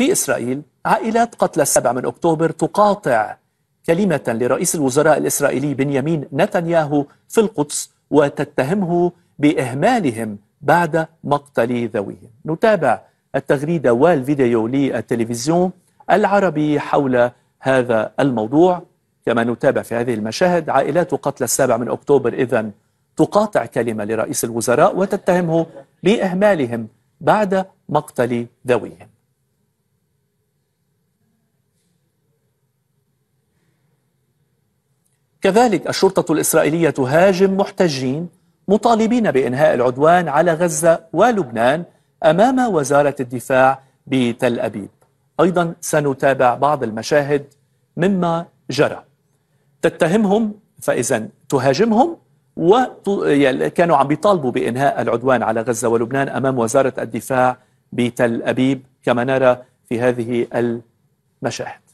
في إسرائيل عائلات قتلى السابع من أكتوبر تقاطع كلمة لرئيس الوزراء الإسرائيلي بنيامين نتنياهو في القدس وتتهمه بإهمالهم بعد مقتل ذويهم نتابع التغريدة والفيديو للتلفزيون العربي حول هذا الموضوع كما نتابع في هذه المشاهد عائلات قتلى السابع من أكتوبر إذا تقاطع كلمة لرئيس الوزراء وتتهمه بإهمالهم بعد مقتل ذويهم كذلك الشرطة الإسرائيلية تهاجم محتجين مطالبين بإنهاء العدوان على غزة ولبنان أمام وزارة الدفاع بتل أبيب أيضا سنتابع بعض المشاهد مما جرى تتهمهم فإذا تهاجمهم وكانوا يعني عم بيطالبوا بإنهاء العدوان على غزة ولبنان أمام وزارة الدفاع بتل أبيب كما نرى في هذه المشاهد